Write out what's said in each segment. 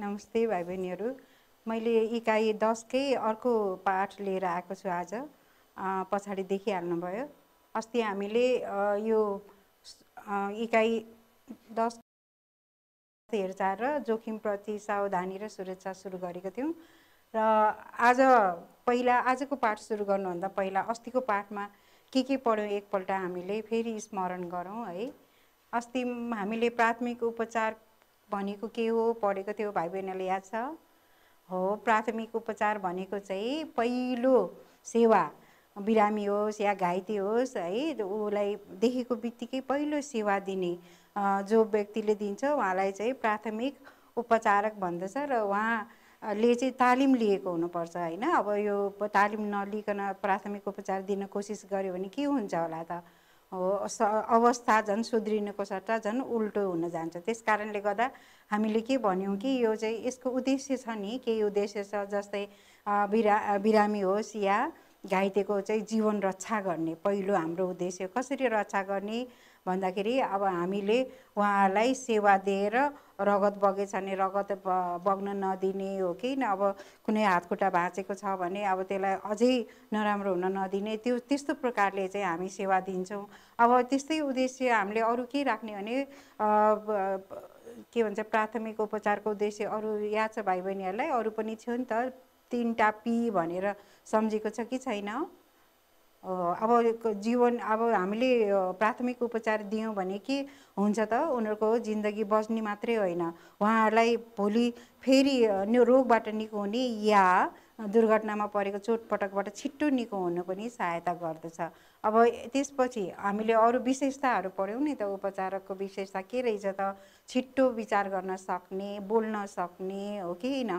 नमस्ते भाइ बहिनीहरू मैले इकाइ दसकै अर्को पाठ लिएर आएको छु आज पछाडि देखिहाल्नुभयो अस्ति हामीले यो इकाइ दस हेरचाह र जोखिमप्रति सावधानी र सुरक्षा सुरु गरेको थियौँ र आज पहिला आजको पाठ सुरु गर्नुभन्दा पहिला अस्तिको पाठमा के के पढ्यौँ एकपल्ट हामीले फेरि स्मरण गरौँ है अस्ति हामीले प्राथमिक उपचार भनेको के हो पढेको थियो भाइ बहिनीहरूले याद छ हो प्राथमिक उपचार भनेको चाहिँ पहिलो सेवा बिरामी होस् या घाइते होस् है उसलाई देखेको बित्तिकै पहिलो सेवा दिने जो व्यक्तिले दिन्छ उहाँलाई चाहिँ प्राथमिक उपचारक भन्दछ र उहाँले चाहिँ तालिम लिएको हुनुपर्छ होइन अब यो तालिम नलिकन प्राथमिक उपचार दिन कोसिस गर्यो भने के हुन्छ होला त अवस्था झन् सुध्रिनुको सट्टा झन् उल्टो हुन जान्छ त्यस कारणले गर्दा हामीले के भन्यौँ कि यो चाहिँ यसको उद्देश्य छ नि केही उद्देश्य छ जस्तै बिरा बिरामी होस् या घाइतेको चाहिँ जीवन रक्षा गर्ने पहिलो हाम्रो उद्देश्य कसरी रक्षा गर्ने भन्दाखेरि अब हामीले उहाँलाई सेवा दिएर रगत बगेछ भने रगत बग्न नदिने हो कि न अब कुनै हातखुट्टा भाँचेको छ भने अब त्यसलाई अझै नराम्रो हुन नदिने त्यो त्यस्तो प्रकारले चाहिँ हामी सेवा दिन्छौँ अब त्यस्तै उद्देश्य हामीले अरू के राख्ने भने के भन्छ प्राथमिक उपचारको उद्देश्य अरू याद छ भाइ बहिनीहरूलाई अरू पनि थियो नि त तिनवटा पी भनेर सम्झेको छ कि छैन अब जीवन अब हामीले प्राथमिक उपचार दियौँ भने के हुन्छ त उनीहरूको जिन्दगी बस्ने मात्रै होइन उहाँहरूलाई भोलि फेरि रोगबाट निको हुने या दुर्घटनामा परेको चोटपटकबाट छिट्टो निको हुनु पनि सहायता गर्दछ अब त्यसपछि हामीले अरू विशेषताहरू पढ्यौँ नि त उपचारकको विशेषता के रहेछ त छिट्टो विचार गर्न सक्ने बोल्न सक्ने हो कि होइन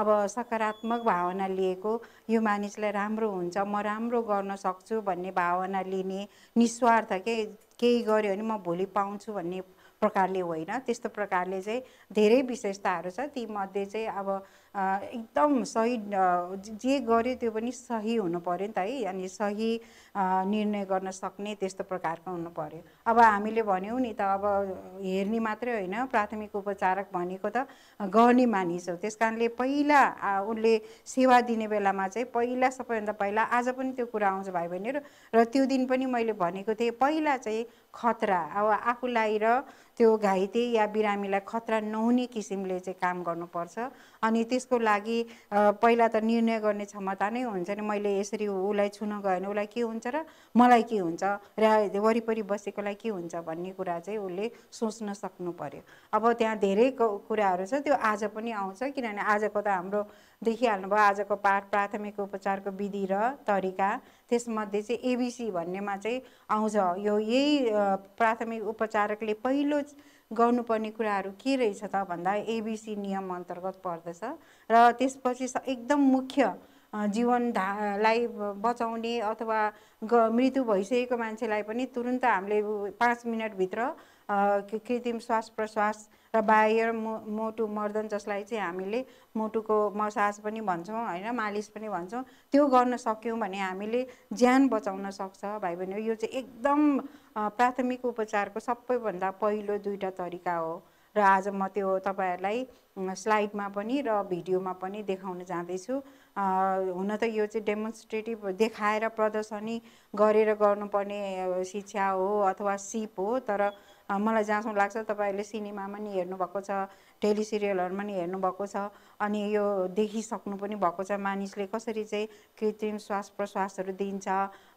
अब सकारात्मक भावना लिएको यो मानिसलाई राम्रो हुन्छ म राम्रो गर्न सक्छु भन्ने भावना लिने निस्वार्थ के केही गऱ्यो भने म भोलि पाउँछु भन्ने प्रकारले होइन त्यस्तो प्रकारले चाहिँ धेरै विशेषताहरू छ तीमध्ये चाहिँ अब एकदम सही जे गर्यो त्यो पनि सही हुनु पऱ्यो नि त है अनि सही निर्णय गर्न सक्ने त्यस्तो प्रकारको हुनु पर्यो अब हामीले भन्यौँ नि त अब हेर्ने मात्रै होइन प्राथमिक उपचारक भनेको त गर्ने मानिस हो त्यस कारणले पहिला उसले सेवा दिने बेलामा चाहिँ पहिला सबैभन्दा पहिला आज पनि त्यो कुरा आउँछ भाइ बहिनीहरू र त्यो दिन पनि मैले भनेको थिएँ पहिला चाहिँ खतरा अब आफूलाई र त्यो घाइते या बिरामीलाई खतरा नहुने किसिमले चाहिँ काम गर्नुपर्छ अनि त्यसको लागि पहिला त निर्णय गर्ने क्षमता नै हुन्छ नि मैले यसरी उसलाई छुन गएन भने उसलाई के हुन्छ हुन्छ र मलाई के हुन्छ र वरिपरि बसेकोलाई के हुन्छ भन्ने कुरा चाहिँ उसले सोच्न सक्नु पर्यो अब त्यहाँ धेरै कुराहरू छ त्यो आज पनि आउँछ किनभने आजको त हाम्रो भयो आजको पाठ प्राथमिक उपचारको विधि र तरिका त्यसमध्ये चाहिँ एबिसी भन्नेमा चाहिँ आउँछ यो यही प्राथमिक उपचारकले पहिलो गर्नुपर्ने कुराहरू के रहेछ त भन्दा एबिसी नियम अन्तर्गत पर्दछ र त्यसपछि एकदम मुख्य जीवन लाई बचाउने अथवा ग मृत्यु भइसकेको मान्छेलाई पनि तुरुन्त हामीले पाँच मिनटभित्र कृत्रिम श्वास प्रश्वास र बाह्य मो मोटु मर्दन जसलाई चाहिँ हामीले मोटुको मसाज पनि भन्छौँ होइन मालिस पनि भन्छौँ त्यो गर्न सक्यौँ भने हामीले ज्यान बचाउन सक्छ भाइ बहिनी यो चाहिँ एकदम प्राथमिक उपचारको सबैभन्दा पहिलो दुईवटा तरिका हो र आज म त्यो तपाईँहरूलाई स्लाइडमा पनि र भिडियोमा पनि देखाउन जाँदैछु हुन त यो चाहिँ डेमोन्स्ट्रेटिभ देखाएर प्रदर्शनी गरेर गर्नुपर्ने शिक्षा हो अथवा सिप हो तर मलाई जहाँसम्म लाग्छ तपाईँहरूले सिनेमामा नि हेर्नुभएको छ टेली सिरियलहरूमा नि हेर्नुभएको छ अनि यो देखिसक्नु पनि भएको छ मानिसले कसरी चाहिँ कृत्रिम श्वास प्रश्वासहरू दिन्छ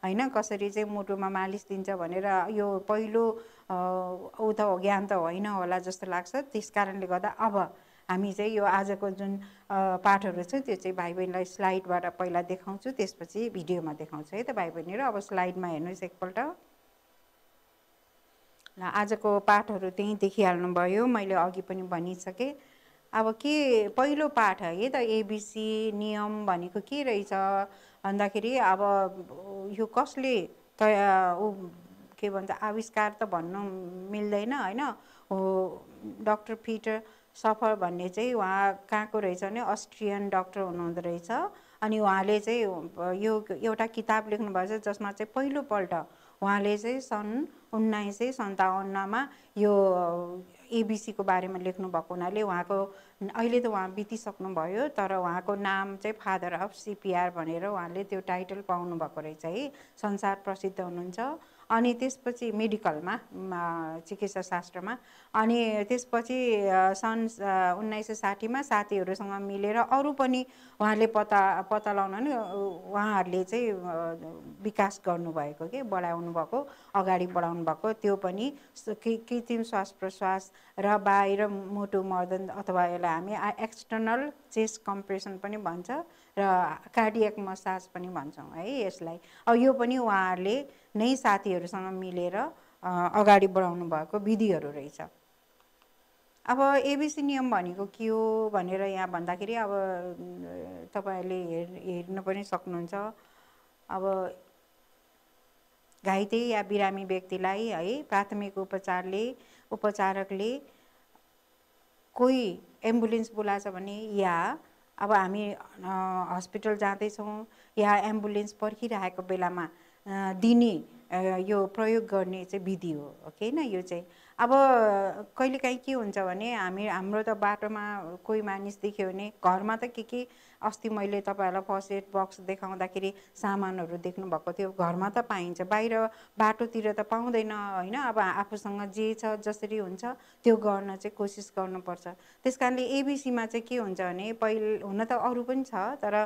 होइन कसरी चाहिँ मुटुमा मालिस दिन्छ भनेर यो पहिलो ऊ त ज्ञान त होइन होला जस्तो लाग्छ त्यस कारणले गर्दा अब हामी चाहिँ यो आजको जुन पाठहरू छ त्यो चाहिँ भाइ बहिनीलाई स्लाइडबाट पहिला देखाउँछु त्यसपछि भिडियोमा देखाउँछु है त भाइ बहिनीहरू अब स्लाइडमा हेर्नुहोस् एकपल्ट आजको पाठहरू त्यहीँ देखिहाल्नुभयो मैले अघि पनि भनिसकेँ अब के पहिलो पाठ है त एबिसी नियम भनेको के रहेछ भन्दाखेरि अब यो कसले तया के भन्छ आविष्कार त भन्नु मिल्दैन होइन हो डक्टर पिटर सफर भन्ने चाहिँ उहाँ कहाँको रहेछ भने अस्ट्रियन डक्टर हुनुहुँदो रहेछ अनि उहाँले चाहिँ यो एउटा किताब लेख्नुभएछ जसमा चाहिँ पहिलोपल्ट उहाँले चाहिँ सन् उन्नाइस सय सन्ताउन्नमा यो एबिसीको बारेमा लेख्नुभएको हुनाले उहाँको अहिले त उहाँ बितिसक्नुभयो तर उहाँको नाम चाहिँ फादर अफ सिपिआर भनेर उहाँले त्यो टाइटल पाउनुभएको रहेछ है संसार प्रसिद्ध हुनुहुन्छ अनि त्यसपछि मेडिकलमा चिकित्सा शास्त्रमा अनि त्यसपछि सन् उन्नाइस सय साठीमा साथीहरूसँग मिलेर अरू पनि उहाँहरूले पत्ता पत्ता लगाउन नि उहाँहरूले चाहिँ विकास गर्नुभएको के बढाउनु भएको अगाडि बढाउनु भएको त्यो पनि कृत्रिम श्वास प्रश्वास र बाहिर मोटु मर्दन अथवा यसलाई हामी एक्सटर्नल चेस्ट कम्प्रेसन पनि भन्छ र कार्डियक मसाज पनि भन्छौँ है यसलाई अब यो पनि उहाँहरूले नै साथीहरूसँग मिलेर अगाडि बढाउनु भएको विधिहरू रहेछ अब एबिसी नियम भनेको के हो भनेर यहाँ भन्दाखेरि अब तपाईँहरूले हेर् हेर्नु पनि सक्नुहुन्छ अब घाइते या बिरामी व्यक्तिलाई है प्राथमिक उपचारले उपचारकले कोही एम्बुलेन्स बोलाएछ भने या अब हामी हस्पिटल जाँदैछौँ या एम्बुलेन्स पर्खिरहेको बेलामा दिने यो प्रयोग गर्ने चाहिँ विधि हो किन यो चाहिँ अब कहिलेकाहीँ के हुन्छ भने हामी हाम्रो त बाटोमा कोही मानिस देख्यो भने घरमा त के के अस्ति मैले तपाईँहरूलाई फर्स्ट एड बक्स देखाउँदाखेरि सामानहरू देख्नुभएको थियो घरमा त पाइन्छ बाहिर बाटोतिर त पाउँदैन होइन अब आफूसँग जे छ जसरी हुन्छ त्यो गर्न चाहिँ कोसिस गर्नुपर्छ त्यस कारणले एबिसीमा चाहिँ के हुन्छ भने पहिले हुन त अरू पनि छ तर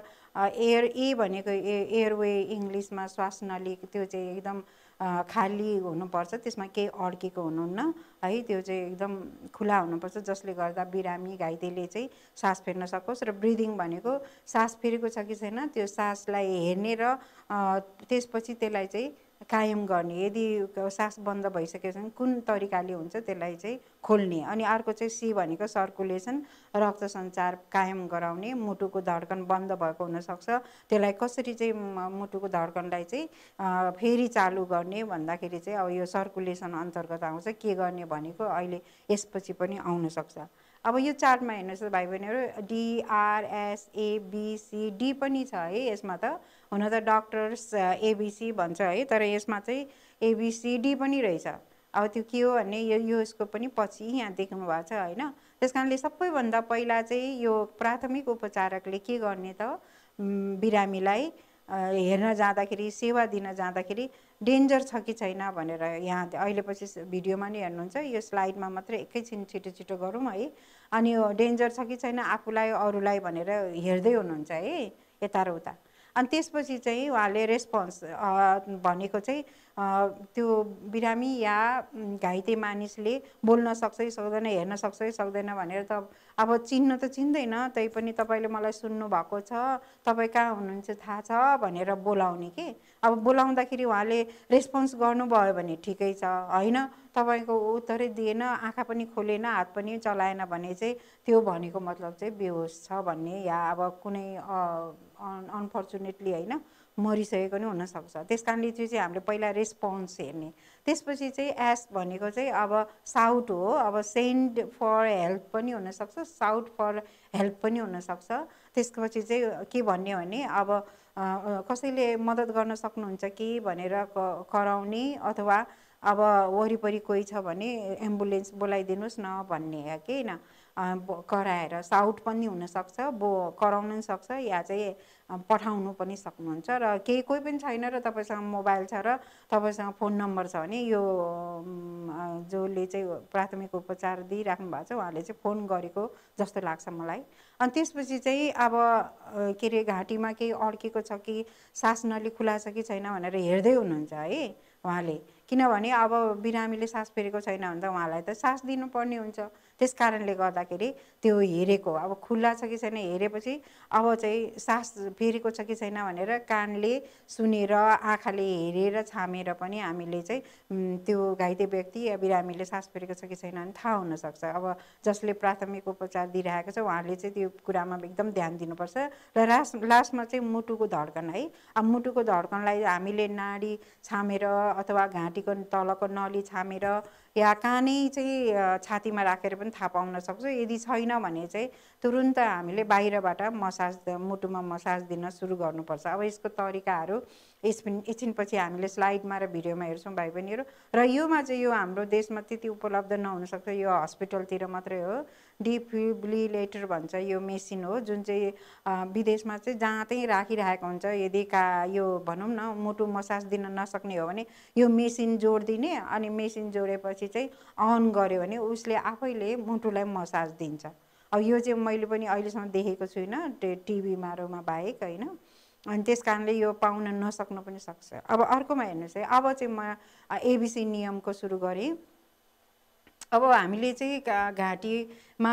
एयर ए भनेको एयरवे इङ्ग्लिसमा श्वास नलिएको त्यो चाहिँ एकदम खाली हुनुपर्छ त्यसमा केही अड्केको हुनुहुन्न है त्यो चाहिँ एकदम खुला हुनुपर्छ जसले गर्दा बिरामी घाइतेले चाहिँ सास फेर्न सकोस् र ब्रिदिङ भनेको सास फेरेको छ कि छैन त्यो सासलाई हेर्ने र त्यसपछि त्यसलाई चाहिँ कायम गर्ने यदि सास बन्द भइसकेको कुन तरिकाले हुन्छ त्यसलाई चाहिँ खोल्ने अनि अर्को चाहिँ सी भनेको सर्कुलेसन रक्त सञ्चार कायम गराउने मुटुको धड्कन बन्द भएको हुनसक्छ त्यसलाई कसरी चाहिँ मुटुको धड्कनलाई चाहिँ फेरि चालु गर्ने भन्दाखेरि चाहिँ अब यो सर्कुलेसन अन्तर्गत आउँछ के गर्ने भनेको अहिले यसपछि पनि आउनसक्छ अब यो चार्टमा हेर्नुहोस् त भाइ बहिनीहरू डिआरएसएबिसी डी पनि छ है यसमा त हुन त डक्टर्स एबिसी भन्छ है तर यसमा चाहिँ एबिसिडी पनि रहेछ अब त्यो के हो भन्ने यो यसको पनि पछि यहाँ देख्नु भएको छ होइन त्यस कारणले सबैभन्दा पहिला चाहिँ यो प्राथमिक उपचारकले के गर्ने त बिरामीलाई हेर्न जाँदाखेरि सेवा दिन जाँदाखेरि डेन्जर छ कि छैन भनेर यहाँ अहिले पछि भिडियोमा नै हेर्नुहुन्छ यो स्लाइडमा मात्रै एकैछिन छिटो छिटो गरौँ है अनि डेन्जर छ कि छैन आफूलाई अरूलाई भनेर हेर्दै हुनुहुन्छ है यता र उता अनि त्यसपछि चाहिँ उहाँले रेस्पोन्स भनेको चाहिँ त्यो बिरामी या घाइते मानिसले बोल्न सक्छ कि सक्दैन हेर्न सक्छ कि सक्दैन भनेर त अब चिन्न त चिन्दैन तैपनि तपाईँले मलाई सुन्नुभएको छ तपाईँ कहाँ हुनुहुन्छ थाहा छ भनेर बोलाउने कि अब बोलाउँदाखेरि उहाँले रेस्पोन्स गर्नुभयो भने ठिकै छ होइन तपाईँको उत्तरै दिएन आँखा पनि खोलेन हात पनि चलाएन भने चाहिँ त्यो भनेको मतलब चाहिँ बेहोस छ भन्ने या अब कुनै अनफर्चुनेटली होइन मरिसकेको नै हुनसक्छ त्यस कारणले त्यो चाहिँ हामीले पहिला रेस्पोन्स हेर्ने त्यसपछि चाहिँ एस भनेको चाहिँ अब साउट हो अब सेन्ड फर हेल्प पनि हुनसक्छ साउट फर हेल्प पनि हुनसक्छ त्यसपछि चाहिँ के भन्यो भने अब कसैले मद्दत गर्न सक्नुहुन्छ कि भनेर कराउने अथवा अब वरिपरि कोही छ भने एम्बुलेन्स बोलाइदिनुहोस् न भन्ने कि कराएर साउट पनि हुनसक्छ बो कराउनु पनि सक्छ या चाहिँ पठाउनु पनि सक्नुहुन्छ र केही कोही पनि छैन र तपाईँसँग मोबाइल छ र तपाईँसँग फोन नम्बर छ भने यो जसले चाहिँ प्राथमिक उपचार दिइराख्नु भएको छ उहाँले चाहिँ फोन गरेको जस्तो लाग्छ मलाई अनि त्यसपछि चाहिँ अब के अरे घाँटीमा केही अड्केको छ कि सास नली खुला छ कि छैन भनेर हेर्दै हुनुहुन्छ है उहाँले किनभने अब बिरामीले सास फेरेको छैन भने त उहाँलाई त सास दिनुपर्ने हुन्छ त्यस कारणले गर्दाखेरि त्यो हेरेको अब खुल्ला छ कि छैन हेरेपछि अब चाहिँ सास फेरेको छ कि छैन भनेर कानले सुनेर आँखाले हेरेर छामेर पनि हामीले चाहिँ त्यो घाइते व्यक्ति या बिरामीले सास फेरेको छ कि छैन भने थाहा हुनसक्छ अब जसले प्राथमिक उपचार दिइरहेको छ उहाँले चाहिँ त्यो कुरामा एकदम ध्यान दिनुपर्छ र लास्ट लास्टमा चाहिँ मुटुको धड्कन है अब मुटुको धड्कनलाई हामीले नाडी छामेर अथवा घाँटीको तलको नली छामेर या कानै चाहिँ छातीमा राखेर पनि थाहा पाउन सक्छौँ यदि छैन भने चाहिँ तुरुन्त हामीले बाहिरबाट मसाज मुटुमा मसाज दिन सुरु गर्नुपर्छ अब यसको तरिकाहरू एकछिन एकछिनपछि हामीले स्लाइडमा र भिडियोमा हेर्छौँ भाइ बहिनीहरू र योमा चाहिँ यो हाम्रो देशमा त्यति उपलब्ध नहुनसक्छ यो हस्पिटलतिर मात्रै हो डिफ्युब्लिलेटर भन्छ यो मेसिन हो जुन चाहिँ विदेशमा चाहिँ जहाँ त्यहीँ राखिरहेको हुन्छ यदि का यो भनौँ न मुटु मसाज दिन नसक्ने हो भने यो मेसिन जोडिदिने अनि मेसिन जोडेपछि चाहिँ अन गऱ्यो भने उसले आफैले मुटुलाई मसाज दिन्छ अब यो चाहिँ मैले पनि अहिलेसम्म देखेको छुइनँ टिभी मारोमा बाहेक होइन अनि त्यस कारणले यो पाउन नसक्नु पनि सक्छ अब अर्कोमा हेर्नुहोस् है अब चाहिँ म एबिसी नियमको सुरु गरेँ अब हामीले चाहिँ घाँटीमा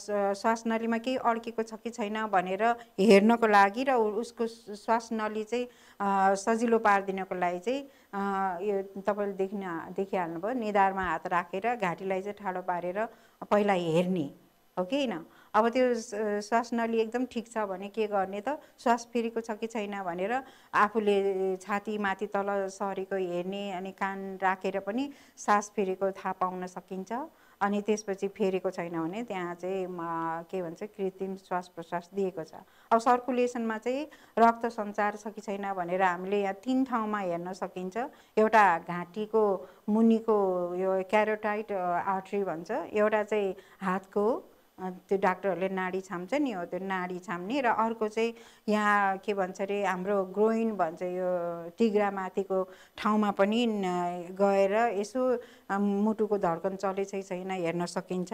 श्वास नलीमा केही अड्केको छ कि छैन भनेर हेर्नको लागि र उसको श्वास नली चाहिँ सजिलो पारिदिनको लागि चाहिँ यो तपाईँले देखिन देखिहाल्नुभयो निधारमा हात राखेर घाँटीलाई चाहिँ ठाडो पारेर पहिला हेर्ने हो कि होइन अब त्यो श्वास नली एकदम ठिक छ भने के गर्ने त श्वास फेरिको छ कि छैन भनेर आफूले छाती माथि तल सरेको हेर्ने अनि कान राखेर पनि सास फेरिको थाहा पाउन सकिन्छ अनि त्यसपछि फेरेको छैन भने त्यहाँ चाहिँ के भन्छ कृत्रिम श्वास प्रश्वास दिएको छ अब सर्कुलेसनमा चाहिँ रक्त सञ्चार छ कि छैन भनेर हामीले यहाँ तिन ठाउँमा हेर्न सकिन्छ एउटा घाँटीको मुनिको यो क्यारोटाइट आर्ट्री भन्छ एउटा चाहिँ हातको त्यो डाक्टरहरूले नाडी छाम्छ नि हो त्यो नाडी छाम्ने र अर्को चाहिँ यहाँ के भन्छ अरे हाम्रो ग्रोइन भन्छ यो माथिको ठाउँमा पनि गएर यसो मुटुको धड्कन चलेछ छैन हेर्न सकिन्छ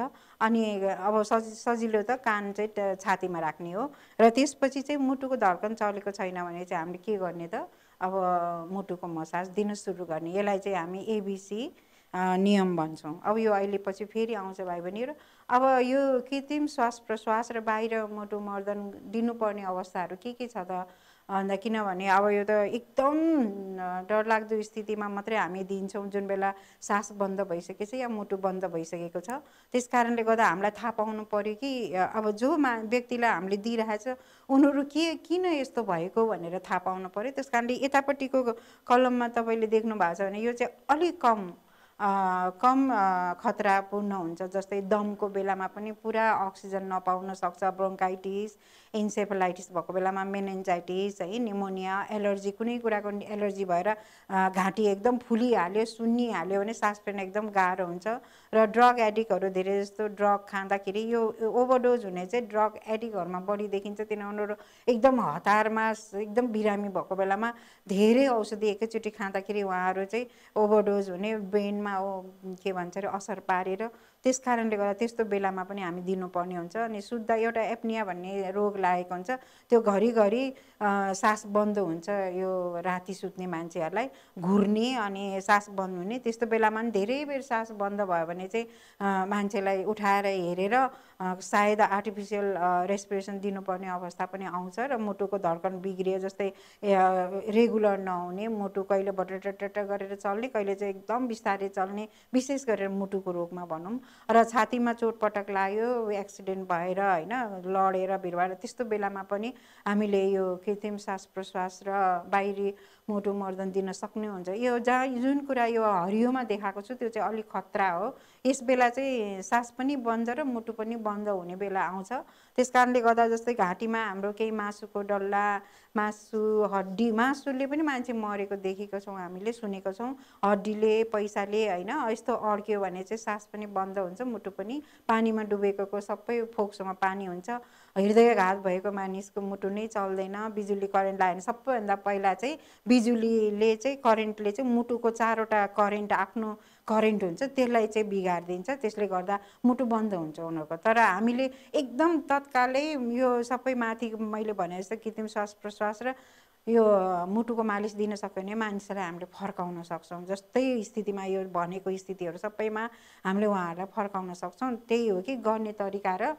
अनि अब सजि सजिलो त कान चाहिँ छातीमा राख्ने हो र त्यसपछि चाहिँ मुटुको धड्कन चलेको छैन भने चाहिँ हामीले के गर्ने त अब मुटुको मसाज दिन सुरु गर्ने यसलाई चाहिँ हामी एबिसी नियम भन्छौँ अब यो अहिले पछि फेरि आउँछ भाइ बहिनीहरू अब यो कृत्रिम श्वास प्रश्वास र बाहिर मोटो मर्दन दिनुपर्ने अवस्थाहरू के के छ त अन्त किनभने अब यो त एकदम डरलाग्दो स्थितिमा मात्रै हामी दिन्छौँ जुन बेला सास बन्द भइसकेछ या मुटु बन्द भइसकेको छ त्यस कारणले गर्दा हामीलाई थाहा पाउनु पऱ्यो कि अब जो मा व्यक्तिलाई हामीले दिइरहेछ उनीहरू के किन यस्तो भएको भनेर थाहा पाउनु पऱ्यो त्यस कारणले यतापट्टिको कलममा तपाईँले देख्नु भएको छ भने यो चाहिँ अलिक कम कम खतरापूर्ण हुन्छ जस्तै दमको बेलामा पनि पुरा अक्सिजन नपाउन सक्छ ब्रोङ्काइटिस इन्सेफलाइटिस भएको बेलामा मेनेन्जाइटिस है निमोनिया एलर्जी कुनै कुराको एलर्जी भएर घाँटी एकदम फुलिहाल्यो सुन्निहाल्यो भने सास फेर्न एकदम गाह्रो हुन्छ र ड्रग एडिक्टहरू धेरै जस्तो ड्रग खाँदाखेरि यो ओभरडोज हुने चाहिँ ड्रग एडिक्टहरूमा बढी देखिन्छ किन उनीहरू एकदम हतारमा एकदम बिरामी भएको बेलामा धेरै औषधि एकैचोटि खाँदाखेरि उहाँहरू चाहिँ ओभरडोज हुने ब्रेनमा के भन्छ अरे असर पारेर त्यस कारणले गर्दा त्यस्तो बेलामा पनि हामी दिनुपर्ने हुन्छ अनि शुद्ध एउटा एप्निया भन्ने रोग लागेको हुन्छ त्यो घरिघरि सास बन्द हुन्छ यो राति सुत्ने मान्छेहरूलाई घुर्ने अनि सास बन्द हुने त्यस्तो बेलामा पनि धेरै बेर सास बन्द भयो भने चाहिँ मान्छेलाई उठाएर हेरेर सायद आर्टिफिसियल रेस्पिरेसन दिनुपर्ने अवस्था पनि आउँछ र मुटुको धड्कन बिग्रियो जस्तै रेगुलर नहुने मुटु कहिले बटरटट गरेर चल्ने कहिले चाहिँ एकदम बिस्तारै चल्ने विशेष गरेर मुटुको रोगमा भनौँ र छातीमा चोटपटक लाग्यो एक्सिडेन्ट भएर होइन लडेर भिडभाड त्यस्तो बेलामा पनि हामीले यो कृत्रिम श्वास प्रश्वास र बाहिरी मोटो मर्दन दिन सक्ने हुन्छ यो जहाँ जुन कुरा यो हरियोमा देखाएको छु त्यो चाहिँ अलिक खतरा हो यस बेला चाहिँ सास पनि बन्द र मुटु पनि बन्द हुने बेला आउँछ त्यस कारणले गर्दा जस्तै घाँटीमा हाम्रो केही मासुको डल्ला मासु हड्डी मासुले पनि मान्छे मरेको देखेको छौँ हामीले सुनेको छौँ हड्डीले पैसाले होइन यस्तो अड्क्यो भने चाहिँ सास पनि बन्द हुन्छ मुटु पनि पानीमा डुबेको सबै फोक्सोमा पानी हुन्छ हृदयघात भएको मानिसको मुटु नै चल्दैन बिजुली करेन्ट लायो भने सबैभन्दा पहिला चाहिँ बिजुलीले चाहिँ करेन्टले चाहिँ मुटुको चारवटा करेन्ट आफ्नो करेन्ट हुन्छ त्यसलाई चाहिँ बिगारिदिन्छ त्यसले गर्दा मुटु बन्द हुन्छ उनीहरूको तर हामीले एकदम तत्कालै यो सबै माथि मैले भने जस्तो कृत्रिम श्वास प्रश्वास र यो मुटुको मालिस दिन सक्यो भने मानिसलाई हामीले फर्काउन सक्छौँ जस्तै स्थितिमा यो भनेको स्थितिहरू सबैमा हामीले उहाँहरूलाई फर्काउन सक्छौँ त्यही हो कि गर्ने तरिका र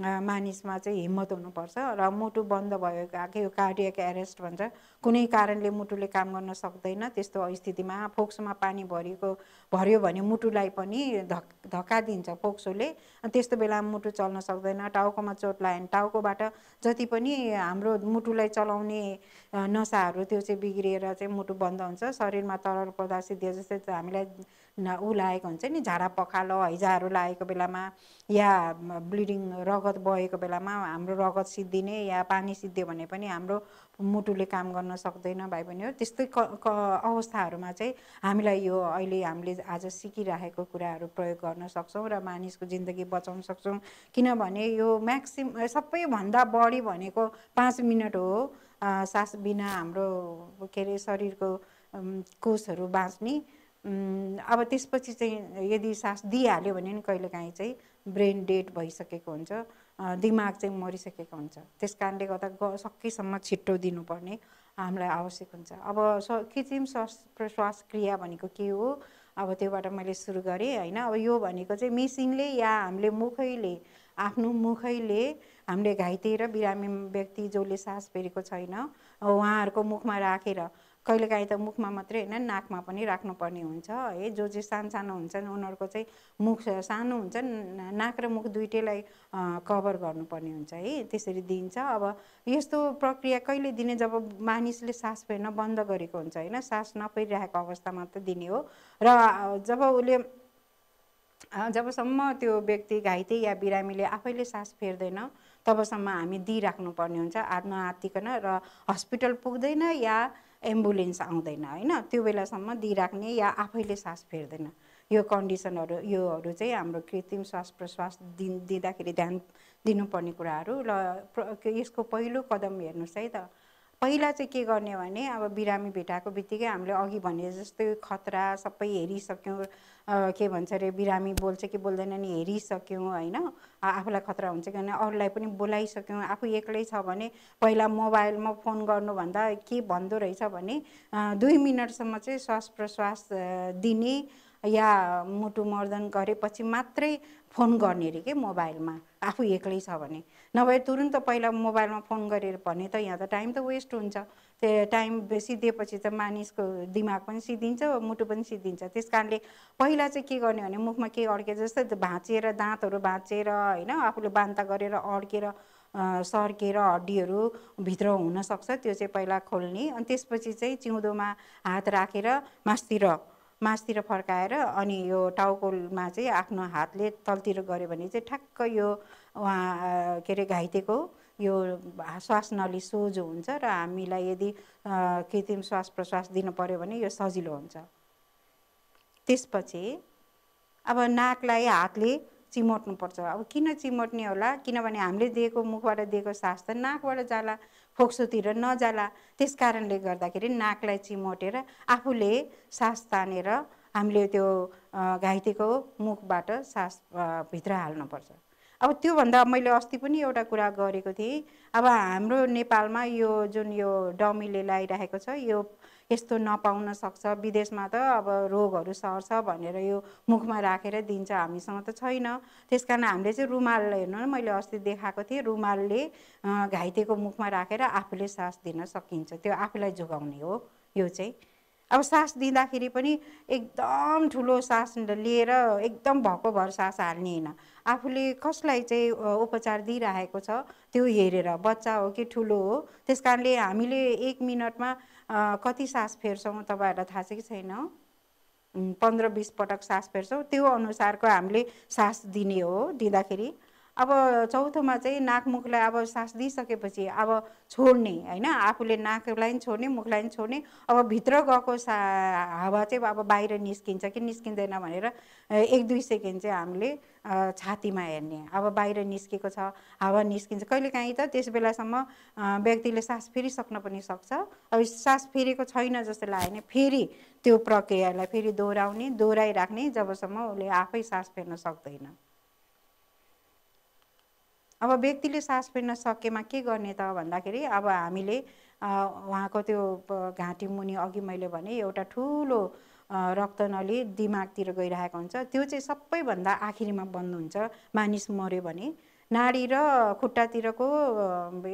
मानिसमा चाहिँ हिम्मत हुनुपर्छ र मुटु बन्द भयो यो कार्डियक एरेस्ट भन्छ कुनै कारणले मुटुले काम गर्न सक्दैन त्यस्तो स्थितिमा फोक्सोमा पानी भरिएको भर्यो भने मुटुलाई पनि धक् धक्का दिन्छ फोक्सोले त्यस्तो बेलामा मुटु चल्न सक्दैन टाउकोमा चोट लाग्यो भने टाउकोबाट जति पनि हाम्रो मुटुलाई चलाउने नसाहरू त्यो चाहिँ बिग्रिएर चाहिँ मुटु बन्द हुन्छ शरीरमा तरल पदार्थ जस्तै हामीलाई ऊ लागेको हुन्छ नि झाडा पखालो हैजाहरू लागेको बेलामा या ब्लिडिङ रगत बगेको बेलामा हाम्रो रगत सिद्धिने या पानी सिद्धियो भने पनि हाम्रो मुटुले काम गर्न सक्दैन भाइ हो त्यस्तै क अवस्थाहरूमा चाहिँ हामीलाई यो अहिले हामीले आज सिकिराखेको कुराहरू प्रयोग गर्न सक्छौँ र मानिसको जिन्दगी बचाउन सक्छौँ किनभने यो म्याक्सिम सबैभन्दा बढी भनेको पाँच मिनट हो सास बिना हाम्रो के अरे शरीरको कोषहरू बाँच्ने अब त्यसपछि चाहिँ यदि सास दिइहाल्यो भने नि कहिलेकाहीँ चाहिँ ब्रेन डेड भइसकेको हुन्छ दिमाग चाहिँ मरिसकेको हुन्छ त्यस कारणले गर्दा ग सकेसम्म छिट्टो दिनुपर्ने हामीलाई आवश्यक हुन्छ अब स कृत्रिम श्वास प्रश्वास क्रिया भनेको के हो अब त्योबाट मैले सुरु गरेँ होइन अब यो भनेको चाहिँ मेसिनले या हामीले मुखैले आफ्नो मुखैले हामीले घाइते र बिरामी व्यक्ति जसले सास फेरेको छैन उहाँहरूको मुखमा राखेर कहिलेकाहीँ त मुखमा मात्रै होइन नाकमा पनि राख्नुपर्ने हुन्छ है जो चाहिँ सानो सानो हुन्छन् उनीहरूको चाहिँ मुख सानो हुन्छ नाक र मुख दुइटैलाई कभर गर्नुपर्ने हुन्छ है त्यसरी दिइन्छ अब यस्तो प्रक्रिया कहिले दिने जब मानिसले सास फेर्न बन्द गरेको हुन्छ होइन सास नफेरिरहेको अवस्थामा त दिने हो र जब उसले जबसम्म त्यो व्यक्ति घाइते या बिरामीले आफैले सास फेर्दैन तबसम्म हामी दिइराख्नुपर्ने हुन्छ आत्मा आत्तिकन र हस्पिटल पुग्दैन या एम्बुलेन्स आउँदैन होइन त्यो बेलासम्म दिइराख्ने या आफैले सास फेर्दैन यो कन्डिसनहरू योहरू चाहिँ हाम्रो कृत्रिम श्वास प्रश्वास दिँदाखेरि ध्यान दिनुपर्ने कुराहरू र यसको पहिलो कदम हेर्नुहोस् है त पहिला चाहिँ के गर्ने भने अब बिरामी भेटाएको बित्तिकै हामीले अघि भने जस्तै खतरा सबै हेरिसक्यौँ के भन्छ अरे बिरामी बोल्छ कि बोल्दैन नि हेरिसक्यौँ होइन आफूलाई खतरा हुन्छ कि किनभने अरूलाई पनि बोलाइसक्यौँ आफू एक्लै छ भने पहिला मोबाइलमा फोन गर्नुभन्दा के भन्दो रहेछ भने दुई मिनटसम्म चाहिँ श्वास प्रश्वास दिने या मुटु मर्दन गरेपछि मात्रै फोन गर्ने अरे के मोबाइलमा आफू एक्लै छ भने नभए तुरुन्त पहिला मोबाइलमा फोन गरेर भने त यहाँ त टाइम त वेस्ट हुन्छ त्यो टाइम सिद्धिएपछि त मानिसको दिमाग पनि सिद्धिन्छ मुटु पनि सिद्धिन्छ त्यस कारणले पहिला चाहिँ के गर्ने भने मुखमा केही अड्के जस्तै भाँचिएर दाँतहरू भाँचेर होइन आफूले बान्ता गरेर अड्केर सर्केर हड्डीहरू भित्र हुनसक्छ त्यो चाहिँ पहिला खोल्ने अनि त्यसपछि चाहिँ चिउँदोमा हात राखेर मासतिर मासतिर फर्काएर अनि यो टाउकोमा चाहिँ आफ्नो हातले तलतिर गऱ्यो भने चाहिँ ठ्याक्क यो उहाँ के अरे घाइतेको यो श्वास नली सोझो हुन्छ र हामीलाई यदि कृत्रिम श्वास प्रश्वास दिनु पऱ्यो भने यो सजिलो हुन्छ त्यसपछि अब नाकलाई हातले चिमोट्नुपर्छ अब किन चिमोट्ने होला किनभने हामीले दिएको मुखबाट दिएको सास त नाकबाट जाला फोक्सोतिर नजाला त्यस कारणले गर्दाखेरि नाकलाई चिमोटेर आफूले सास तानेर हामीले त्यो घाइतेको मुखबाट सास भित्र हाल्नुपर्छ अब त्योभन्दा मैले अस्ति पनि एउटा कुरा गरेको थिएँ अब हाम्रो नेपालमा यो जुन यो डमीले लगाइरहेको छ यो यस्तो नपाउन सक्छ विदेशमा त अब रोगहरू सर्छ भनेर यो मुखमा राखेर दिन्छ हामीसँग त छैन त्यस कारण हामीले चाहिँ रुमाल हेर्नु मैले अस्ति देखाएको थिएँ रुमालले घाइतेको मुखमा राखेर आफूले सास दिन सकिन्छ त्यो आफूलाई जोगाउने हो यो चाहिँ अब सास दिँदाखेरि पनि एकदम ठुलो सास लिएर एकदम भएको भर सास हाल्ने होइन आफूले कसलाई चाहिँ उपचार दिइरहेको छ त्यो हेरेर बच्चा हो कि ठुलो हो त्यस कारणले हामीले एक मिनटमा कति सास फेर्छौँ तपाईँहरूलाई थाहा छ कि छैन पन्ध्र बिस पटक सास फेर्छौँ त्यो अनुसारको हामीले सास दिने हो दिँदाखेरि अब चौथोमा चाहिँ नाक मुखलाई अब सास दिइसकेपछि अब छोड्ने होइन आफूले नाकलाई पनि छोड्ने मुखलाई पनि छोड्ने अब भित्र गएको सा हावा चाहिँ अब बाहिर निस्किन्छ कि निस्किँदैन भनेर एक दुई सेकेन्ड चाहिँ हामीले छातीमा हेर्ने अब बाहिर निस्केको छ हावा निस्किन्छ कहिलेकाहीँ त त्यस बेलासम्म व्यक्तिले सास फेरिसक्न पनि सक्छ अब सास फेरेको छैन जस्तो लाग्यो भने फेरि त्यो प्रक्रियालाई फेरि दोहोऱ्याउने दोहोऱ्याइराख्ने जबसम्म उसले आफै सास फेर्न सक्दैन अब व्यक्तिले सास फेर्न सकेमा के गर्ने त भन्दाखेरि अब हामीले उहाँको त्यो घाँटी मुनि अघि मैले भने एउटा ठुलो रक्तनली दिमागतिर गइरहेको हुन्छ त्यो चाहिँ सबैभन्दा आखिरीमा बन्द हुन्छ मानिस मऱ्यो भने नाडी र खुट्टातिरको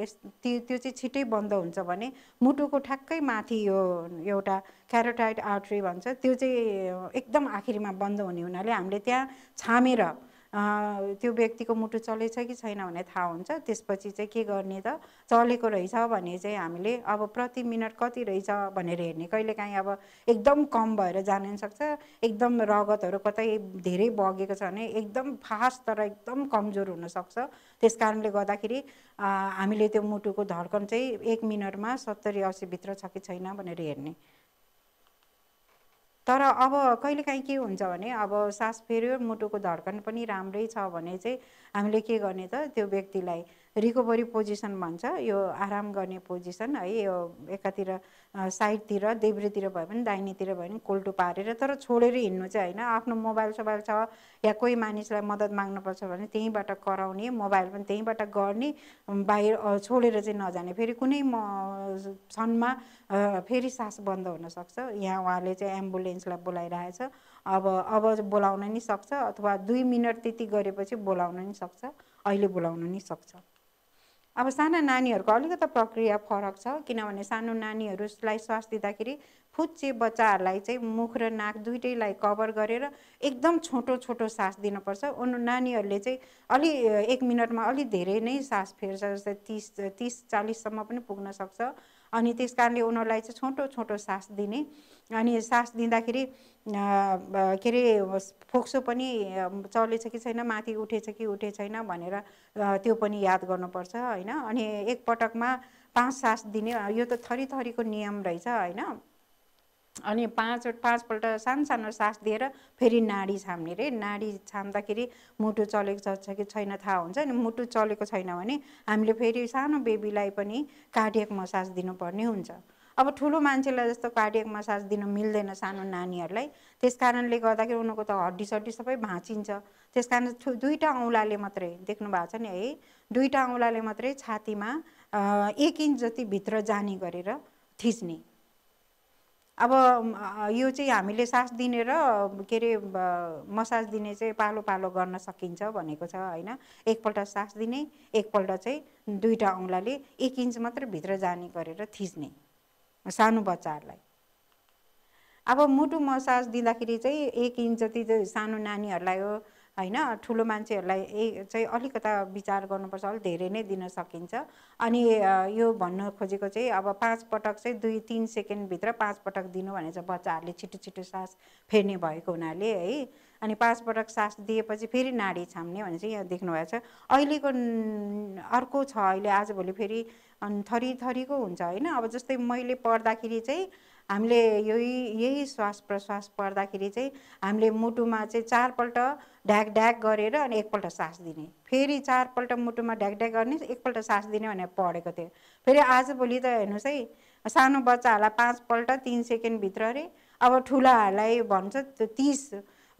यस त्यो चाहिँ छिट्टै बन्द हुन्छ भने मुटुको ठ्याक्कै माथि यो एउटा क्यारोटाइड आर्ट्री भन्छ त्यो चाहिँ एकदम आखिरीमा बन्द हुने हुनाले हामीले त्यहाँ छामेर त्यो व्यक्तिको मुटु चलेछ कि छैन भने थाहा हुन्छ त्यसपछि चाहिँ के गर्ने त चलेको रहेछ भने चाहिँ हामीले अब प्रति मिनट कति रहेछ भनेर हेर्ने कहिलेकाहीँ अब एकदम कम भएर जान सक्छ एकदम रगतहरू कतै धेरै बगेको छ भने एकदम फास्ट तर एकदम कमजोर हुनसक्छ त्यस कारणले गर्दाखेरि हामीले त्यो मुटुको धड्कन चाहिँ एक मिनटमा सत्तरी भित्र छ कि छैन भनेर हेर्ने तर अब कहिलेकाहीँ के हुन्छ भने अब सास फेर्यो मुटुको धड्कन पनि राम्रै छ भने चाहिँ हामीले के गर्ने त त्यो व्यक्तिलाई रिकभरी पोजिसन भन्छ यो आराम गर्ने पोजिसन है यो एकातिर साइडतिर देब्रेतिर भयो भने दाहिनेतिर भयो भने कोल्टो पारेर तर छोडेर हिँड्नु चाहिँ होइन आफ्नो मोबाइल सोबाइल छ या कोही मानिसलाई मद्दत माग्नुपर्छ भने त्यहीँबाट कराउने मोबाइल पनि त्यहीँबाट गर्ने बाहिर छोडेर चाहिँ नजाने फेरि कुनै म क्षणमा फेरि सास बन्द हुनसक्छ यहाँ उहाँले चाहिँ एम्बुलेन्सलाई बोलाइरहेछ अब अब बोलाउन नि सक्छ अथवा दुई मिनट त्यति गरेपछि बोलाउन नि सक्छ अहिले बोलाउन नि सक्छ अब साना नानीहरूको अलिकति प्रक्रिया फरक छ किनभने सानो नानीहरूलाई श्वास दिँदाखेरि फुच्चे बच्चाहरूलाई चाहिँ मुख र नाक दुइटैलाई कभर गरेर एकदम छोटो छोटो सास दिनुपर्छ उन नानीहरूले चाहिँ अलि एक मिनटमा अलि धेरै नै सास फेर्छ जस्तै तिस तिस चालिससम्म पनि पुग्न सक्छ अनि त्यस कारणले उनीहरूलाई चाहिँ छोटो छोटो सास दिने अनि सास दिँदाखेरि के अरे फोक्सो पनि चलेछ कि छैन माथि उठेछ कि उठे छैन भनेर त्यो पनि याद गर्नुपर्छ होइन अनि एकपटकमा पाँच सास दिने यो त थरी थरीको नियम रहेछ होइन अनि पाँच पाँचपल्ट सानो सानो सास दिएर फेरि नाडी छाम्ने रे नाडी छाम्दाखेरि मुटु चलेको छ कि छैन थाहा हुन्छ अनि मुटु चलेको छैन भने हामीले फेरि सानो बेबीलाई पनि कार्डियक मसाज दिनुपर्ने हुन्छ अब ठुलो मान्छेलाई जस्तो कार्डियक मसाज दिन मिल्दैन सानो नानीहरूलाई त्यस कारणले गर्दाखेरि उनीहरूको त हड्डी सड्डी सबै भाँचिन्छ त्यस कारण दुईवटा औँलाले मात्रै देख्नु भएको छ नि है दुईवटा औँलाले मात्रै छातीमा एक इन्च जति भित्र जाने गरेर थिच्ने अब यो चाहिँ हामीले सास दिने र के अरे मसाज दिने चाहिँ पालो पालो गर्न सकिन्छ भनेको छ होइन एकपल्ट सास दिने एकपल्ट चाहिँ दुईवटा औँलाले एक इन्च मात्र भित्र जाने गरेर थिच्ने सानो बच्चाहरूलाई अब मुटु मसाज दिँदाखेरि चाहिँ एक इन्च जति सानो नानीहरूलाई हो होइन ठुलो मान्छेहरूलाई ए चाहिँ अलिकता विचार गर्नुपर्छ अलिक धेरै नै दिन सकिन्छ अनि यो भन्न खोजेको चाहिँ अब पाँच पटक चाहिँ दुई तिन सेकेन्डभित्र पाँच पटक दिनु भने चाहिँ बच्चाहरूले छिटो छिटो सास फेर्ने भएको हुनाले है अनि पाँच पटक सास दिएपछि फेरि नाडी छाम्ने भने चाहिँ यहाँ देख्नुभएको छ अहिलेको अर्को छ अहिले आजभोलि फेरि अनि थरी थरीको हुन्छ होइन अब जस्तै मैले पढ्दाखेरि चाहिँ हामीले यही यही श्वास प्रश्वास पढ्दाखेरि चाहिँ हामीले मुटुमा चाहिँ चारपल्ट ढ्याक ढ्याक गरेर अनि एकपल्ट सास दिने फेरि चारपल्ट मुटुमा ढ्याक ढ्याक गर्ने एकपल्ट सास दिने भनेर पढेको थियो फेरि आजभोलि त हेर्नुहोस् है सानो बच्चाहरूलाई पाँचपल्ट तिन सेकेन्डभित्र अरे अब ठुलाहरूलाई भन्छ तिस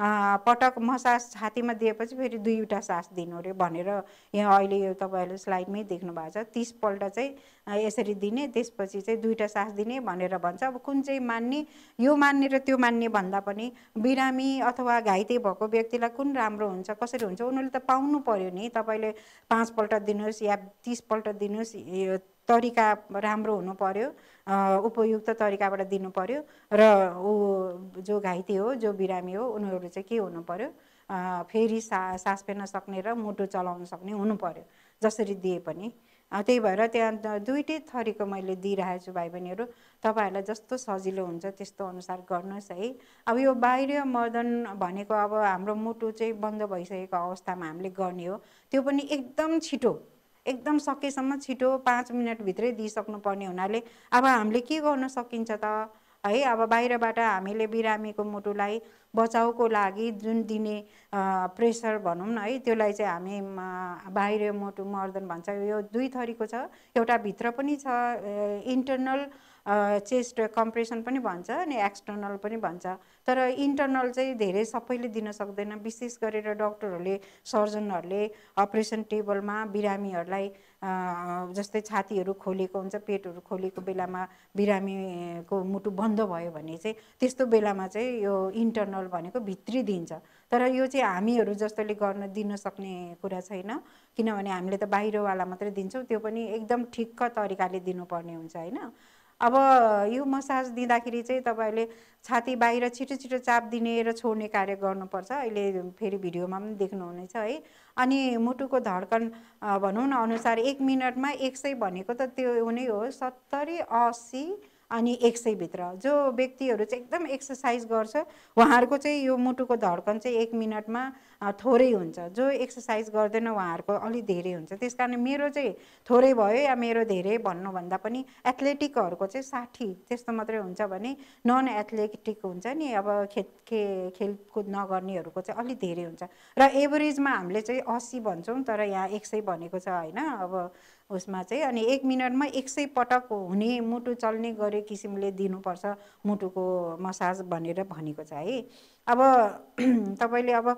पटक सास छातीमा दिएपछि फेरि दुईवटा सास दिनु अरे भनेर यहाँ अहिले यो तपाईँहरूले स्लाइडमै देख्नु भएको छ तिसपल्ट चाहिँ यसरी दिने त्यसपछि चाहिँ दुईवटा सास दिने भनेर भन्छ अब कुन चाहिँ मान्ने यो मान्ने र त्यो मान्ने भन्दा पनि बिरामी अथवा घाइते भएको व्यक्तिलाई कुन राम्रो हुन्छ कसरी हुन्छ उनीहरूले त पाउनु पऱ्यो नि तपाईँले पाँचपल्ट दिनुहोस् या तिसपल्ट दिनुहोस् तरिका राम्रो हुनु पर्यो उपयुक्त तरिकाबाट दिनु पर्यो र ऊ जो घाइते हो जो बिरामी हो उनीहरू चाहिँ के हुनु पर्यो फेरि सा सास फेर्न सक्ने र मुटु चलाउन सक्ने हुनु पर्यो जसरी दिए पनि त्यही भएर त्यहाँ दुइटै थरीको मैले दिइरहेको छु भाइ बहिनीहरू तपाईँहरूलाई जस्तो सजिलो हुन्छ त्यस्तो अनुसार गर्नुहोस् है अब यो बाहिर मर्दन भनेको अब हाम्रो मुटु चाहिँ बन्द भइसकेको अवस्थामा हामीले गर्ने हो त्यो पनि एकदम छिटो एकदम सकेसम्म छिटो पाँच मिनटभित्रै दिइसक्नुपर्ने हुनाले अब हामीले के गर्न सकिन्छ त है अब बाहिरबाट हामीले बिरामीको मुटुलाई बचाउको लागि जुन दिने प्रेसर भनौँ न है त्यसलाई चाहिँ हामी बाहिर मोटु मर्दन भन्छ यो दुई थरीको छ एउटा भित्र पनि छ इन्टर्नल चेस्ट कम्प्रेसन पनि भन्छ अनि एक्सटर्नल पनि भन्छ तर इन्टर्नल चाहिँ धेरै सबैले दिन सक्दैन विशेष गरेर डक्टरहरूले सर्जनहरूले अपरेसन टेबलमा बिरामीहरूलाई जस्तै छातीहरू खोलेको हुन्छ पेटहरू खोलेको बेलामा बिरामीको मुटु बन्द भयो भने चाहिँ त्यस्तो बेलामा चाहिँ यो इन्टर्नल भनेको भित्री दिन्छ तर यो चाहिँ हामीहरू जस्तोले गर्न दिन सक्ने कुरा छैन किनभने हामीले त बाहिरवाला मात्रै दिन्छौँ त्यो पनि एकदम ठिक्क तरिकाले दिनुपर्ने हुन्छ होइन अब यो मसाज दिँदाखेरि चाहिँ तपाईँले छाती बाहिर छिटो छिटो चाप दिने र छोड्ने कार्य गर्नुपर्छ अहिले फेरि भिडियोमा पनि देख्नुहुनेछ है अनि मुटुको धड्कन भनौँ न अनुसार एक मिनटमा एक सय भनेको त त्यो नै हो सत्तरी असी अनि एक सयभित्र जो व्यक्तिहरू चाहिँ एकदम एक्सर्साइज गर्छ उहाँहरूको चाहिँ यो मुटुको धड्कन चाहिँ एक मिनटमा थोरै हुन्छ जो एक्सर्साइज गर्दैन उहाँहरूको अलिक धेरै हुन्छ त्यस कारण मेरो चाहिँ थोरै भयो या मेरो धेरै भन्नुभन्दा पनि एथलेटिकहरूको चाहिँ साठी त्यस्तो मात्रै हुन्छ भने नन एथलेटिक हुन्छ नि अब खे खे खेलकुद नगर्नेहरूको चाहिँ अलिक धेरै हुन्छ र एभरेजमा हामीले चाहिँ असी भन्छौँ तर यहाँ एक सय भनेको छ होइन अब उसमा चाहिँ अनि एक मिनटमा एक सय पटक हुने मुटु चल्ने गरे किसिमले दिनुपर्छ मुटुको मसाज भनेर भनेको छ है अब तपाईँले अब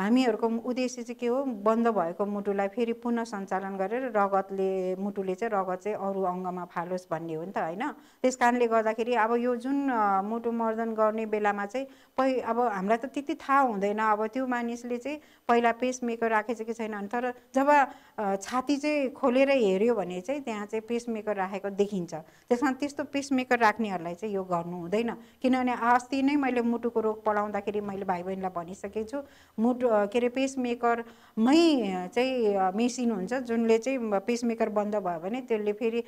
हामीहरूको उद्देश्य चाहिँ के हो बन्द भएको मुटुलाई फेरि पुनः सञ्चालन गरेर रगतले मुटुले चाहिँ रगत चाहिँ अरू अङ्गमा फालोस् भन्ने हो नि त होइन त्यस कारणले गर्दाखेरि अब यो जुन मुटु मर्दन गर्ने बेलामा चाहिँ पै अब हामीलाई त त्यति थाहा हुँदैन अब त्यो मानिसले चाहिँ पहिला पेसमेकर राखेको छ कि छैन तर जब छाती चाहिँ खोलेर हेऱ्यो भने चाहिँ त्यहाँ चाहिँ पेसमेकर राखेको देखिन्छ त्यसमा त्यस्तो पेसमेकर राख्नेहरूलाई चाहिँ यो गर्नु हुँदैन किनभने अस्ति नै मैले मुटुको रोग पढाउँदाखेरि मैले भाइ बहिनीलाई भनिसकेको छु मुटु के अरे पेसमेकरमै चाहिँ मेसिन हुन्छ जुनले चाहिँ पेसमेकर बन्द भयो भने त्यसले फेरि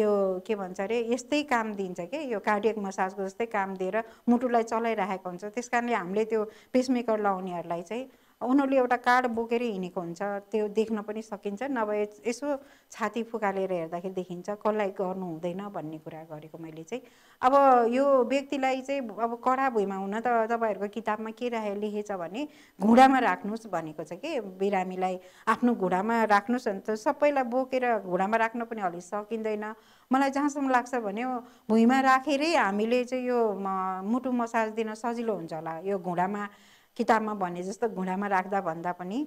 यो के भन्छ अरे यस्तै काम दिन्छ कि यो कार्डियक मसाजको जस्तै काम दिएर मुटुलाई चलाइराखेको हुन्छ त्यस कारणले हामीले त्यो पेसमेकर लाउनेहरूलाई चाहिँ उनीहरूले एउटा कार्ड बोकेर हिँडेको हुन्छ त्यो देख्न पनि सकिन्छ नभए यसो छाती फुकालेर हेर्दाखेरि देखिन्छ कसलाई गर्नु हुँदैन भन्ने कुरा गरेको मैले चाहिँ अब यो व्यक्तिलाई चाहिँ अब कडा भुइँमा हुन त तपाईँहरूको किताबमा के राखे लेखेछ भने घुँडामा राख्नुहोस् भनेको छ कि बिरामीलाई आफ्नो घुँडामा राख्नुहोस् त सबैलाई बोकेर घुँडामा राख्न पनि अलि सकिँदैन मलाई जहाँसम्म लाग्छ भने भुइँमा राखेरै हामीले चाहिँ यो मुटु मसाज दिन सजिलो हुन्छ होला यो घुँडामा किताबमा भने जस्तो घुँडामा राख्दा भन्दा पनि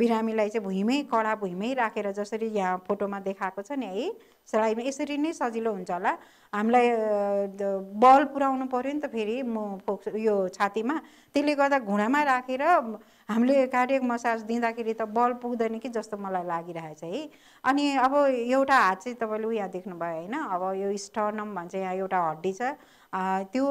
बिरामीलाई चाहिँ भुइँमै कडा भुइँमै राखेर जसरी यहाँ फोटोमा देखाएको छ नि है सराईमा यसरी नै सजिलो हुन्छ होला हामीलाई बल पुऱ्याउनु पऱ्यो नि त फेरि म फोक्स यो छातीमा त्यसले गर्दा घुँडामा राखेर हामीले कार्डियक मसाज दिँदाखेरि त बल पुग्दैन कि जस्तो मलाई लागिरहेछ है अनि अब एउटा हात चाहिँ तपाईँले यहाँ देख्नुभयो होइन अब यो स्टर्नम भन्छ यहाँ एउटा हड्डी छ त्यो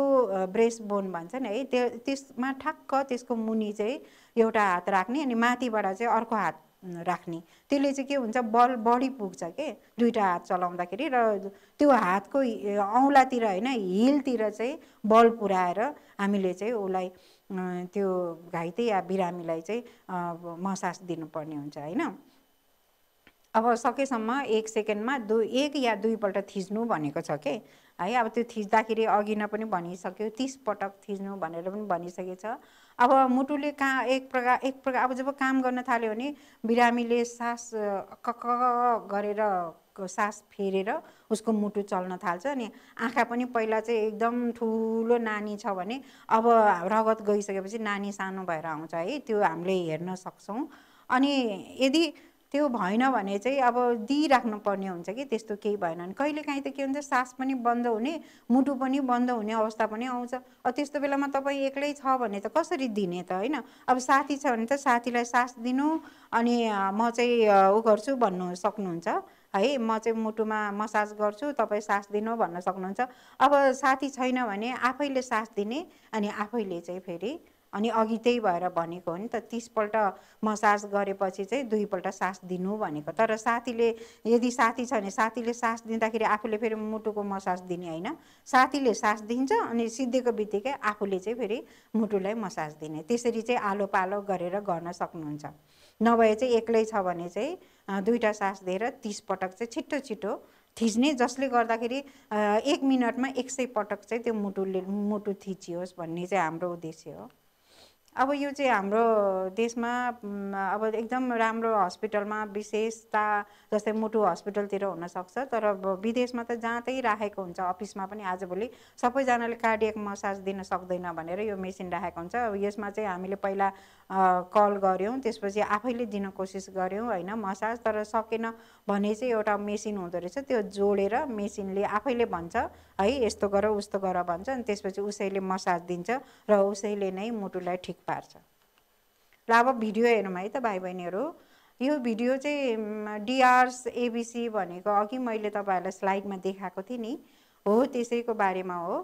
ब्रेस्ट बोन भन्छ नि है त्यो त्यसमा ठ्याक्क त्यसको मुनि चाहिँ एउटा हात राख्ने अनि माथिबाट चाहिँ अर्को हात राख्ने त्यसले चाहिँ के हुन्छ बल बढी पुग्छ के दुइटा हात चलाउँदाखेरि र त्यो हातको औँलातिर होइन हिलतिर चाहिँ बल पुऱ्याएर हामीले चाहिँ उसलाई त्यो घाइते या बिरामीलाई चाहिँ मसास दिनुपर्ने हुन्छ होइन अब सकेसम्म एक सेकेन्डमा दुई एक या दुईपल्ट थिच्नु भनेको छ के है अब त्यो थिच्दाखेरि अघि न पनि भनिसक्यो तिस पटक थिच्नु भनेर पनि भनिसकेछ अब मुटुले कहाँ एक प्रकार एक प्रकार अब जब काम गर्न थाल्यो भने बिरामीले सास कक गरेर सास फेरेर उसको मुटु चल्न थाल्छ अनि आँखा पनि पहिला चाहिँ एकदम ठुलो नानी छ भने अब रगत गइसकेपछि नानी सानो भएर आउँछ है त्यो हामीले हेर्न सक्छौँ अनि यदि त्यो भएन भने चाहिँ अब दिइराख्नु पर्ने हुन्छ कि त्यस्तो केही भएन भने कहिलेकाहीँ त के हुन्छ सास पनि बन्द हुने मुटु पनि बन्द हुने अवस्था पनि आउँछ अब त्यस्तो बेलामा तपाईँ एक्लै छ भने त कसरी दिने त होइन अब साथी छ भने त साथीलाई सास दिनु अनि म चाहिँ ऊ गर्छु भन्नु सक्नुहुन्छ है म चाहिँ मुटुमा मसाज गर्छु तपाईँ सास दिनु भन्न सक्नुहुन्छ अब साथी छैन भने आफैले सास दिने अनि आफैले चाहिँ फेरि अनि अघि त्यही भएर भनेको हो नि त तिसपल्ट मसाज गरेपछि चाहिँ दुईपल्ट सास दिनु भनेको तर साथीले यदि साथी छ भने साथीले सास दिँदाखेरि आफूले फेरि मुटुको मसाज दिने होइन साथीले सास दिन्छ अनि सिद्धेको बित्तिकै आफूले चाहिँ फेरि मुटुलाई मसाज दिने त्यसरी चाहिँ आलो पालो गरेर गर्न सक्नुहुन्छ नभए चाहिँ एक्लै छ भने चाहिँ दुईवटा सास दिएर तिस पटक चाहिँ छिट्टो छिटो थिच्ने जसले गर्दाखेरि एक मिनटमा एक सय पटक चाहिँ त्यो मुटुले मुटु थिचियोस् भन्ने चाहिँ हाम्रो उद्देश्य हो अब यो चाहिँ हाम्रो देशमा अब एकदम राम्रो हस्पिटलमा विशेषता जस्तै मुटु हस्पिटलतिर हुनसक्छ तर विदेशमा त जहाँ राखेको हुन्छ अफिसमा पनि आजभोलि सबैजनाले कार्डियक मसाज दिन सक्दैन भनेर यो मेसिन राखेको हुन्छ अब यसमा चाहिँ हामीले पहिला कल गऱ्यौँ त्यसपछि आफैले दिन कोसिस गऱ्यौँ होइन मसाज तर सकेन भने चाहिँ एउटा मेसिन हुँदो रहेछ त्यो जोडेर मेसिनले आफैले भन्छ है यस्तो गर उस्तो गर भन्छ अनि त्यसपछि उसैले मसाज दिन्छ र उसैले नै मुटुलाई ठिक पार्छ र अब भिडियो हेरौँ है त भाइ बहिनीहरू यो भिडियो चाहिँ डिआर्स एबिसी भनेको अघि मैले तपाईँहरूलाई स्लाइडमा देखाएको थिएँ नि हो त्यसैको बारेमा हो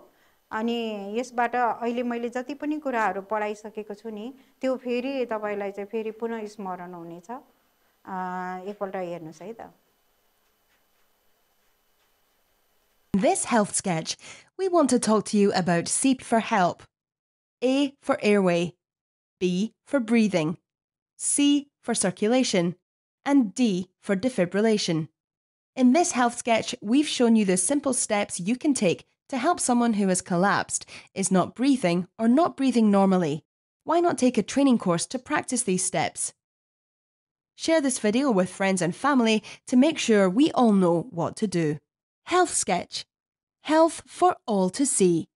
अनि यसबाट अहिले मैले जति पनि कुराहरू पढाइसकेको छु नि त्यो फेरि तपाईँलाई चाहिँ फेरि पुनः स्मरण हुनेछ एकपल्ट हेर्नुहोस् है त In This health sketch, we want to talk to you about C for help, A for airway, B for breathing, C for circulation, and D for defibrillation. In this health sketch, we've shown you the simple steps you can take to help someone who has collapsed, is not breathing, or not breathing normally. Why not take a training course to practice these steps? Share this video with friends and family to make sure we all know what to do. Health Sketch Health for All to See.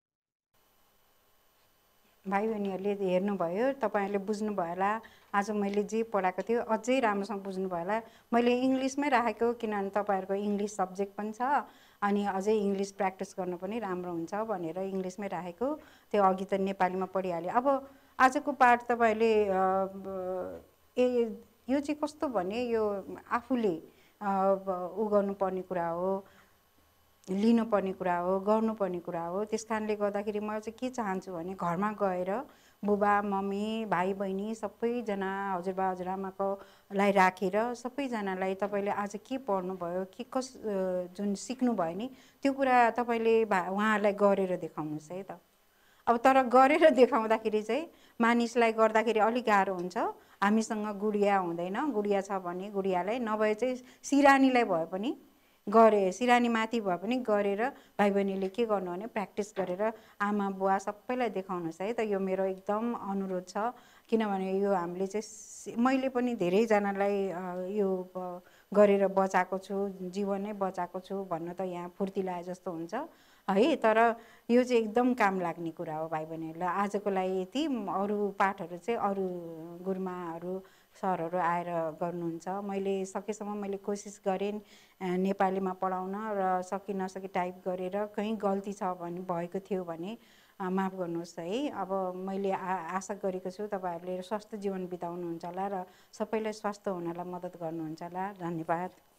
भाइ बहिनीहरूले हेर्नुभयो तपाईँहरूले बुझ्नुभयो होला आज मैले जे पढाएको थियो अझै राम्रोसँग बुझ्नुभयो होला मैले इङ्ग्लिसमै राखेको किनभने तपाईँहरूको इङ्ग्लिस सब्जेक्ट पनि छ अनि अझै इङ्ग्लिस प्र्याक्टिस गर्नु पनि राम्रो हुन्छ भनेर इङ्ग्लिसमै राखेको त्यो अघि त नेपालीमा पढिहाल्यो अब आजको पाठ तपाईँले ए यो चाहिँ कस्तो भने यो आफूले उ गर्नुपर्ने कुरा हो लिनुपर्ने कुरा हो गर्नुपर्ने कुरा हो त्यस कारणले गर्दाखेरि म चाहिँ के चाहन्छु भने घरमा गएर बुबा मम्मी भाइ बहिनी सबैजना हजुरबा हजुरआमाकोलाई लाई राखेर सबैजनालाई तपाईँले आज के पढ्नुभयो के कस जुन सिक्नुभयो नि त्यो कुरा तपाईँले भा उहाँहरूलाई गरेर देखाउनुहोस् है त अब तर गरेर देखाउँदाखेरि चाहिँ मानिसलाई गर्दाखेरि अलिक गाह्रो हुन्छ हामीसँग गुडिया हुँदैन गुडिया छ भने गुडियालाई नभए चाहिँ सिरानीलाई भए पनि गरे सिरानी माथि भए पनि गरेर भाइ बहिनीले के गर्नु भने प्र्याक्टिस गरेर आमा बुवा सबैलाई देखाउनुहोस् है त यो मेरो एकदम अनुरोध छ किनभने यो हामीले चाहिँ मैले पनि धेरैजनालाई यो गरेर बचाएको छु जीवनै बचाएको छु भन्न त यहाँ फुर्ती लाए जस्तो हुन्छ है तर यो चाहिँ एकदम काम लाग्ने कुरा हो भाइ बहिनीहरूलाई आजको लागि यति अरू पाठहरू चाहिँ अरू गुरुमाहरू सरहरू आएर गर्नुहुन्छ मैले सकेसम्म मैले कोसिस गरेँ नेपालीमा पढाउन र सकि नसकी टाइप गरेर कहीँ गल्ती छ भने भएको थियो भने माफ गर्नुहोस् है अब मैले आ आशा गरेको छु तपाईँहरूले स्वस्थ जीवन बिताउनुहुन्छ होला र सबैलाई स्वस्थ हुनलाई मद्दत गर्नुहुन्छ होला धन्यवाद